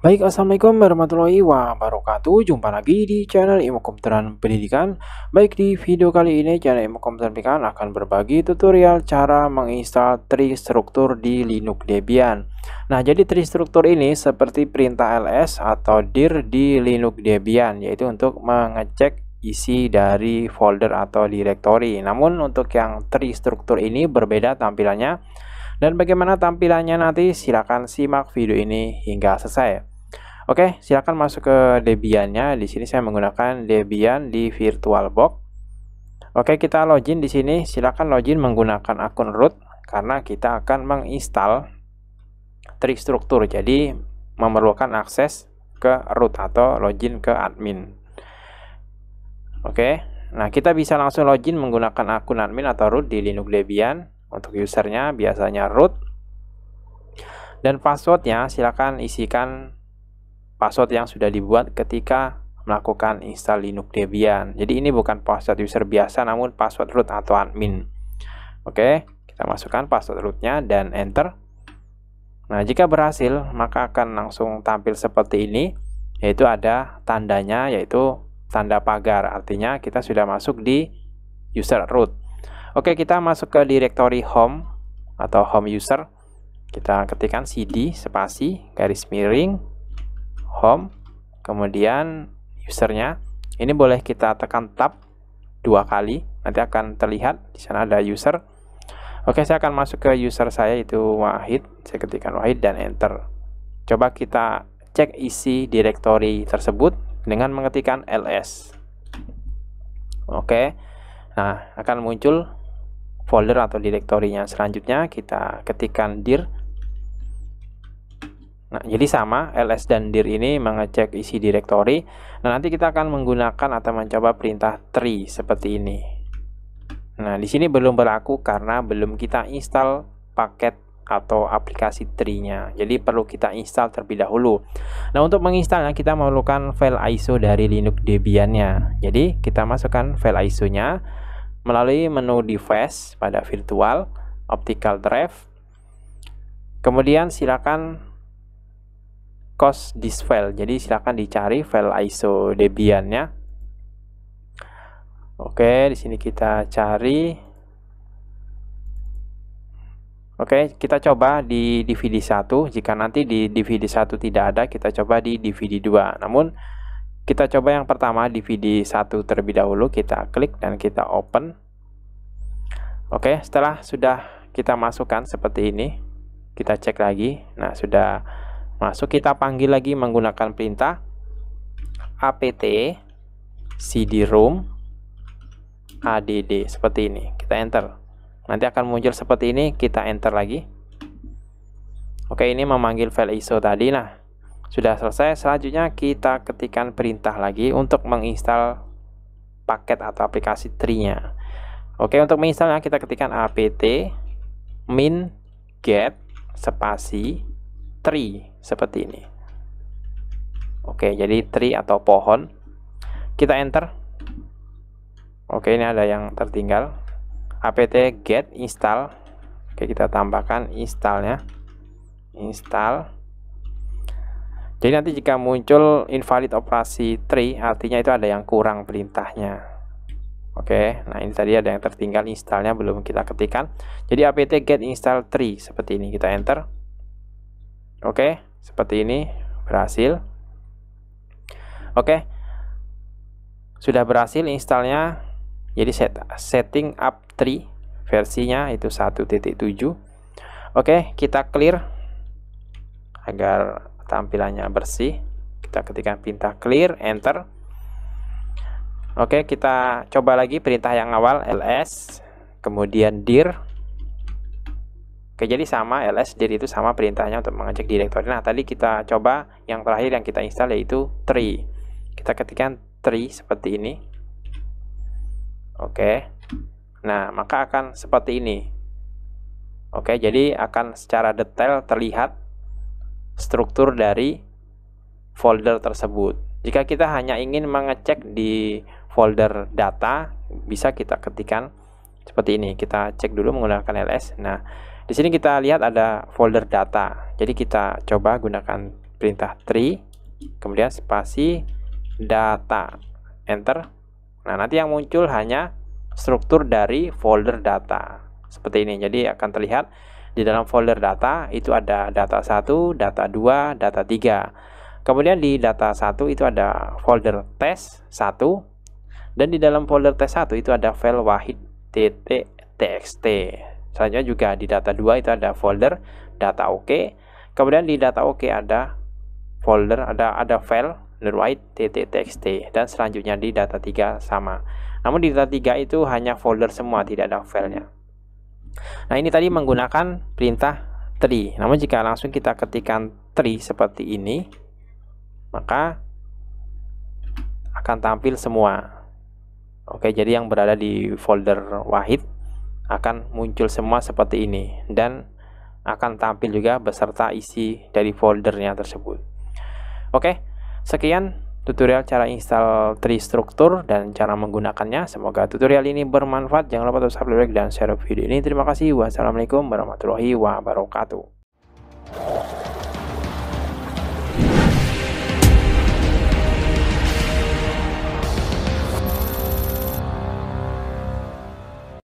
Baik, Assalamualaikum warahmatullahi wabarakatuh. Jumpa lagi di channel Ilmu Komputeran Pendidikan. Baik, di video kali ini channel Ilmu Komputeran Pendidikan akan berbagi tutorial cara menginstal tree struktur di Linux Debian. Nah, jadi tree struktur ini seperti perintah ls atau dir di Linux Debian, yaitu untuk mengecek isi dari folder atau directory. Namun untuk yang tree struktur ini berbeda tampilannya. Dan bagaimana tampilannya nanti silahkan simak video ini hingga selesai. Oke, silakan masuk ke Debiannya. Di sini saya menggunakan Debian di VirtualBox. Oke, kita login di sini. Silakan login menggunakan akun root karena kita akan menginstal trik struktur. Jadi memerlukan akses ke root atau login ke admin. Oke. Nah, kita bisa langsung login menggunakan akun admin atau root di Linux Debian. Untuk usernya biasanya root. Dan passwordnya silakan isikan password yang sudah dibuat ketika melakukan install Linux Debian. Jadi ini bukan password user biasa namun password root atau admin. Oke, kita masukkan password rootnya dan enter. Nah, jika berhasil, maka akan langsung tampil seperti ini, yaitu ada tandanya, yaitu tanda pagar. Artinya kita sudah masuk di user root. Oke, kita masuk ke directory home atau home user. Kita ketikkan cd spasi garis miring home, kemudian usernya. Ini boleh kita tekan tab dua kali, nanti akan terlihat di sana ada user. Oke, saya akan masuk ke user saya itu Wahid. Saya ketikkan Wahid dan enter. Coba kita cek isi directory tersebut dengan mengetikkan ls. Oke. Nah, akan muncul folder atau direktorinya. Selanjutnya kita ketikkan dir Nah, jadi sama ls dan dir ini mengecek isi direktori. Nah, nanti kita akan menggunakan atau mencoba perintah tree seperti ini. Nah, di sini belum berlaku karena belum kita install paket atau aplikasi tree-nya. Jadi perlu kita install terlebih dahulu. Nah, untuk menginstalnya kita memerlukan file ISO dari Linux Debian-nya. Jadi, kita masukkan file ISO-nya melalui menu device pada virtual, optical drive. Kemudian silakan kos this file. Jadi silahkan dicari file ISO Debian-nya. Oke, di sini kita cari. Oke, kita coba di DVD 1. Jika nanti di DVD 1 tidak ada, kita coba di DVD 2. Namun kita coba yang pertama DVD 1 terlebih dahulu, kita klik dan kita open. Oke, setelah sudah kita masukkan seperti ini, kita cek lagi. Nah, sudah Masuk kita panggil lagi menggunakan perintah apt cd-room add seperti ini. Kita enter. Nanti akan muncul seperti ini, kita enter lagi. Oke, ini memanggil file ISO tadi. Nah, sudah selesai. Selanjutnya kita ketikkan perintah lagi untuk menginstal paket atau aplikasi trinya. Oke, untuk menginstalnya kita ketikkan apt min get spasi tree seperti ini. Oke, jadi tree atau pohon. Kita enter. Oke, ini ada yang tertinggal. apt get install. Oke, kita tambahkan installnya. Install. Jadi nanti jika muncul invalid operasi tree, artinya itu ada yang kurang perintahnya. Oke, nah ini tadi ada yang tertinggal installnya belum kita ketikkan. Jadi apt get install tree seperti ini kita enter. Oke. Seperti ini, berhasil. Oke. Sudah berhasil installnya. Jadi set, setting up 3 versinya itu 1.7. Oke, kita clear agar tampilannya bersih. Kita ketikkan perintah clear, enter. Oke, kita coba lagi perintah yang awal ls kemudian dir Oke, jadi sama ls jadi itu sama perintahnya untuk mengecek direktori. Nah, tadi kita coba yang terakhir yang kita install yaitu tree. Kita ketikkan tree seperti ini. Oke. Nah, maka akan seperti ini. Oke, jadi akan secara detail terlihat struktur dari folder tersebut. Jika kita hanya ingin mengecek di folder data, bisa kita ketikkan seperti ini. Kita cek dulu menggunakan ls. Nah, di sini kita lihat ada folder data. Jadi kita coba gunakan perintah tree, kemudian spasi data, enter. Nah, nanti yang muncul hanya struktur dari folder data. Seperti ini. Jadi akan terlihat di dalam folder data itu ada data satu data 2, data 3. Kemudian di data satu itu ada folder test satu dan di dalam folder test satu itu ada file wahid txt Selanjutnya juga di data 2 itu ada folder data OK. Kemudian di data OK ada folder ada ada file nerwhite.txt dan selanjutnya di data 3 sama. Namun di data 3 itu hanya folder semua, tidak ada filenya. Nah, ini tadi menggunakan perintah tree. Namun jika langsung kita ketikkan tree seperti ini, maka akan tampil semua. Oke, jadi yang berada di folder wahid akan muncul semua seperti ini dan akan tampil juga beserta isi dari foldernya tersebut. Oke, sekian tutorial cara install struktur dan cara menggunakannya. Semoga tutorial ini bermanfaat. Jangan lupa untuk subscribe dan share video ini. Terima kasih. Wassalamualaikum warahmatullahi wabarakatuh.